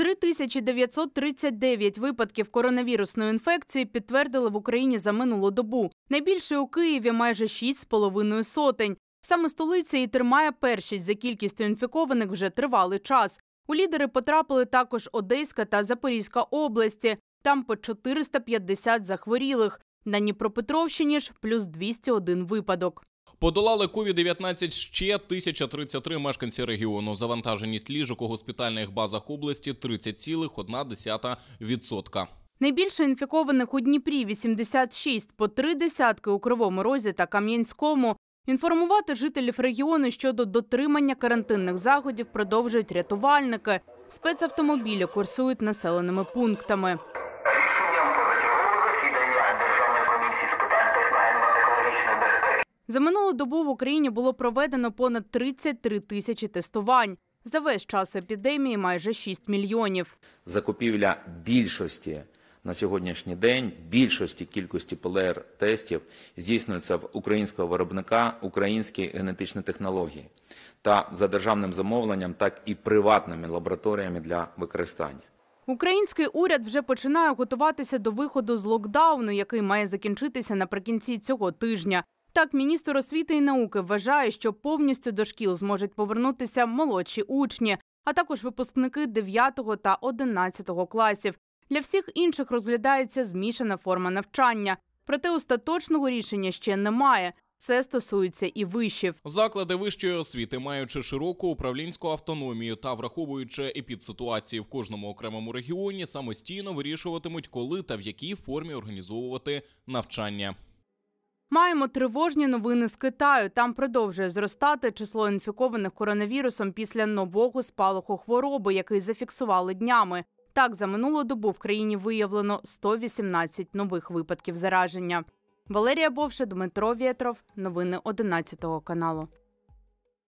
3939 випадків коронавірусної інфекції підтвердили в Україні за минулу добу. Найбільше у Києві майже 6,5 сотень. Саме столиця і тримає першість за кількістю інфікованих вже тривалий час. У лідери потрапили також Одеська та Запорізька області. Там по 450 захворілих. На Дніпропетровщині ж плюс 201 випадок. Подолали covid 19 ще 1033 мешканці регіону. Завантаженість ліжок у госпітальних базах області 30,1%. Найбільше інфікованих у Дніпрі 86, по три десятки у Кривому Розі та Кам'янському. Інформувати жителів регіону щодо дотримання карантинних заходів продовжують рятувальники. Спецавтомобілі курсують населеними пунктами. За минулу добу в Україні було проведено понад 33 тисячі тестувань. За весь час епідемії майже 6 мільйонів. Закупівля більшості на сьогоднішній день більшості кількості ПЛР-тестів здійснюється в українського виробника українські генетичні технології та за державним замовленням, так і приватними лабораторіями для використання. Український уряд вже починає готуватися до виходу з локдауну, який має закінчитися наприкінці цього тижня. Так, міністр освіти і науки вважає, що повністю до шкіл зможуть повернутися молодші учні, а також випускники 9 та 11 класів. Для всіх інших розглядається змішана форма навчання, проте остаточного рішення ще немає. Це стосується і вишів. Заклади вищої освіти, маючи широку управлінську автономію та враховуючи епідситуації в кожному окремому регіоні, самостійно вирішуватимуть, коли та в якій формі організовувати навчання. Маємо тривожні новини з Китаю. Там продовжує зростати число інфікованих коронавірусом після нового спалаху хвороби, який зафіксували днями. Так за минулу добу в країні виявлено 118 нових випадків зараження. Валерія Бовша, Дмитро Вєтров, новини 11 каналу.